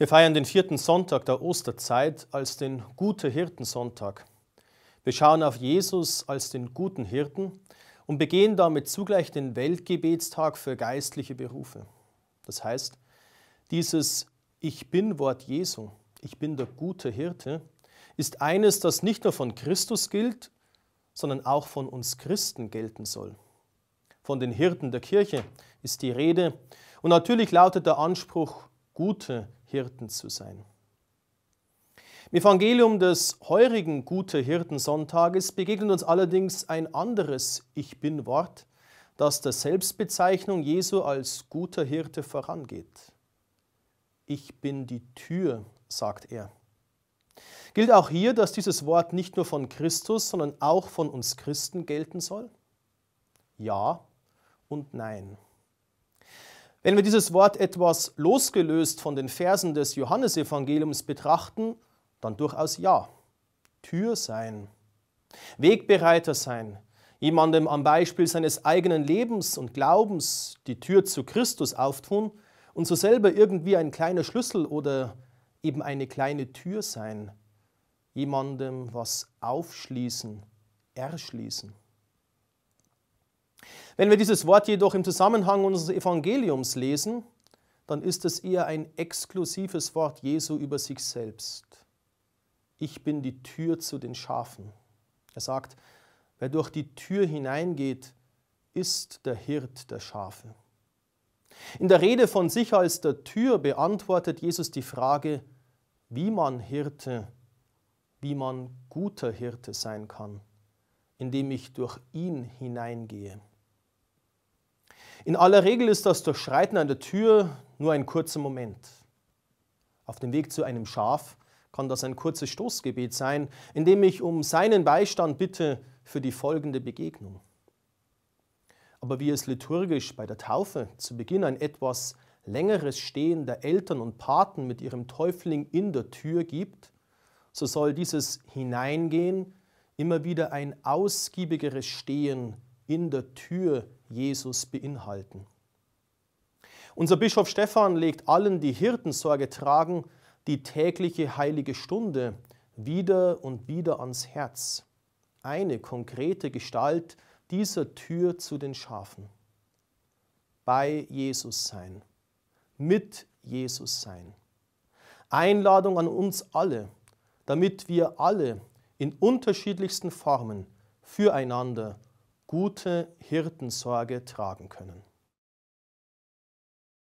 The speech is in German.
Wir feiern den vierten Sonntag der Osterzeit als den Gute Hirtensonntag. Wir schauen auf Jesus als den guten Hirten und begehen damit zugleich den Weltgebetstag für geistliche Berufe. Das heißt, dieses Ich bin Wort Jesu, ich bin der gute Hirte, ist eines, das nicht nur von Christus gilt, sondern auch von uns Christen gelten soll. Von den Hirten der Kirche ist die Rede und natürlich lautet der Anspruch, gute Hirten zu sein. Im Evangelium des heurigen Gute Hirtensonntages begegnet uns allerdings ein anderes Ich bin Wort, das der Selbstbezeichnung Jesu als guter Hirte vorangeht. Ich bin die Tür, sagt er. Gilt auch hier, dass dieses Wort nicht nur von Christus, sondern auch von uns Christen gelten soll? Ja und nein. Wenn wir dieses Wort etwas losgelöst von den Versen des Johannesevangeliums betrachten, dann durchaus ja. Tür sein, Wegbereiter sein, jemandem am Beispiel seines eigenen Lebens und Glaubens die Tür zu Christus auftun und so selber irgendwie ein kleiner Schlüssel oder eben eine kleine Tür sein, jemandem was aufschließen, erschließen. Wenn wir dieses Wort jedoch im Zusammenhang unseres Evangeliums lesen, dann ist es eher ein exklusives Wort Jesu über sich selbst. Ich bin die Tür zu den Schafen. Er sagt, wer durch die Tür hineingeht, ist der Hirt der Schafe. In der Rede von sich als der Tür beantwortet Jesus die Frage, wie man Hirte, wie man guter Hirte sein kann, indem ich durch ihn hineingehe. In aller Regel ist das Durchschreiten an der Tür nur ein kurzer Moment. Auf dem Weg zu einem Schaf kann das ein kurzes Stoßgebet sein, in dem ich um seinen Beistand bitte für die folgende Begegnung. Aber wie es liturgisch bei der Taufe zu Beginn ein etwas längeres Stehen der Eltern und Paten mit ihrem Täufling in der Tür gibt, so soll dieses Hineingehen immer wieder ein ausgiebigeres Stehen in der Tür Jesus beinhalten. Unser Bischof Stephan legt allen, die Hirtensorge tragen, die tägliche heilige Stunde wieder und wieder ans Herz. Eine konkrete Gestalt dieser Tür zu den Schafen. Bei Jesus sein, mit Jesus sein. Einladung an uns alle, damit wir alle in unterschiedlichsten Formen füreinander gute Hirtensorge tragen können.